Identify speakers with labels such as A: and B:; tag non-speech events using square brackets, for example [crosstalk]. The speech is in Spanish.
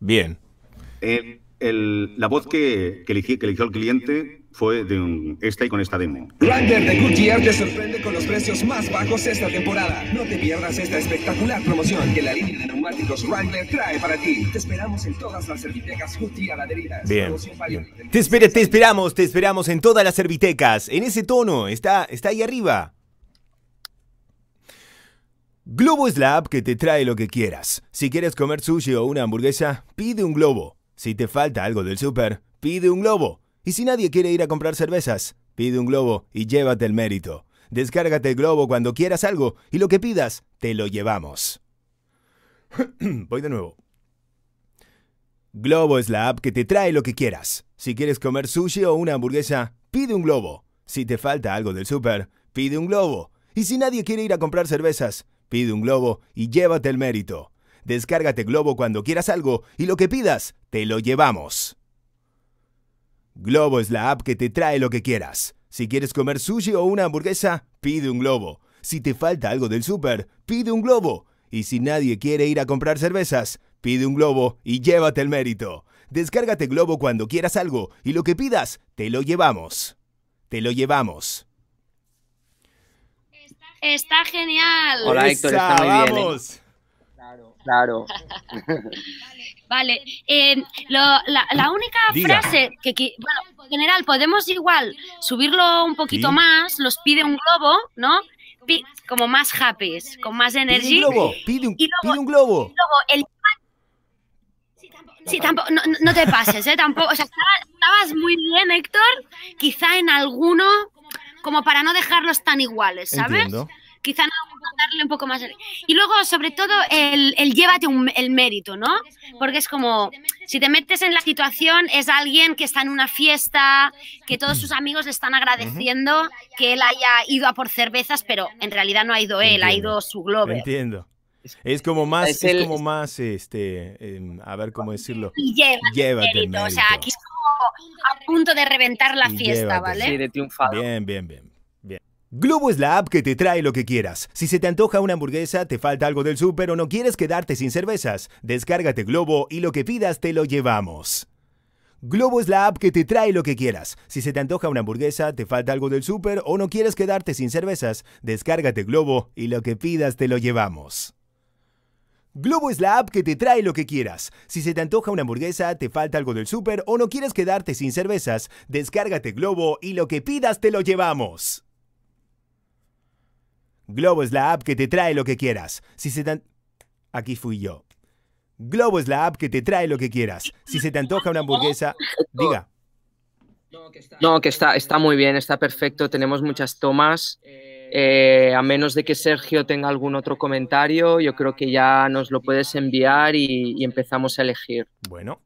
A: Bien. la voz que, eligió, el cliente fue de un esta y con esta demo. Lander de Goodyear te sorprende con los precios más bajos esta temporada. No te pierdas esta espectacular promoción que la línea de neumáticos Wrangler trae para ti. Te esperamos en todas las servitecas Goodyear adheridas. Bien. Te, esperamos, te esperamos en todas las servitecas. En ese tono, está, está ahí arriba. Globo es la app que te trae lo que quieras. Si quieres comer sushi o una hamburguesa, pide un globo. Si te falta algo del súper, pide un globo. Y si nadie quiere ir a comprar cervezas, pide un globo y llévate el mérito. Descárgate el globo cuando quieras algo y lo que pidas, te lo llevamos. [clears throat] Voy de nuevo. Globo es la app que te trae lo que quieras. Si quieres comer sushi o una hamburguesa, pide un globo. Si te falta algo del súper, pide un globo. Y si nadie quiere ir a comprar cervezas, Pide un globo y llévate el mérito. Descárgate Globo cuando quieras algo y lo que pidas, te lo llevamos. Globo es la app que te trae lo que quieras. Si quieres comer sushi o una hamburguesa, pide un globo. Si te falta algo del súper, pide un globo. Y si nadie quiere ir a comprar cervezas, pide un globo y llévate el mérito. Descárgate Globo cuando quieras algo y lo que pidas, te lo llevamos. Te lo llevamos.
B: Está genial. Hola Héctor, está muy bien.
A: ¿eh? Claro, claro.
B: [laughs] vale, eh, la, única frase que, bueno, en general podemos igual subirlo un poquito más, los pide un globo, ¿no? como más happy, con más energía. Pide un globo,
A: pide un, globo.
B: Sí, tampoco, no, te pases, ¿eh? Tampoco, o sea, estabas, muy bien, Héctor. Quizá en alguno como para no dejarlos tan iguales, ¿sabes? Quizá no darle un poco más. Y luego, sobre todo, el, el llévate el mérito, ¿no? Porque es como, si te metes en la situación, es alguien que está en una fiesta, que todos sus amigos le están agradeciendo que él haya ido a por cervezas, pero en realidad no ha ido él, ha ido su globo. Entiendo.
A: Es como más, es, como más, este, em, a ver cómo decirlo. Llévate, el mérito. O sea, aquí
B: a punto de reventar la fiesta, ¿vale? Sí, de
A: Bien, bien, bien. Globo es la app que te trae lo que quieras. Si se te antoja una hamburguesa, te falta algo del súper o no quieres quedarte sin cervezas, descárgate Globo y lo que pidas te lo llevamos. Globo es la app que te trae lo que quieras. Si se te antoja una hamburguesa, te falta algo del súper o no quieres quedarte sin cervezas, descárgate Globo y lo que pidas te lo llevamos. Globo es la app que te trae lo que quieras. Si se te antoja una hamburguesa, te falta algo del súper o no quieres quedarte sin cervezas, descárgate Globo y lo que pidas te lo llevamos. Globo es la app que te trae lo que quieras. Si se te Aquí fui yo. Globo es la app que te trae lo que quieras. Si se te antoja una hamburguesa, diga. No, que está, está muy bien, está perfecto, tenemos muchas tomas. Eh, eh, a menos de que Sergio tenga algún otro comentario, yo creo que ya nos lo puedes enviar y, y empezamos a elegir. Bueno,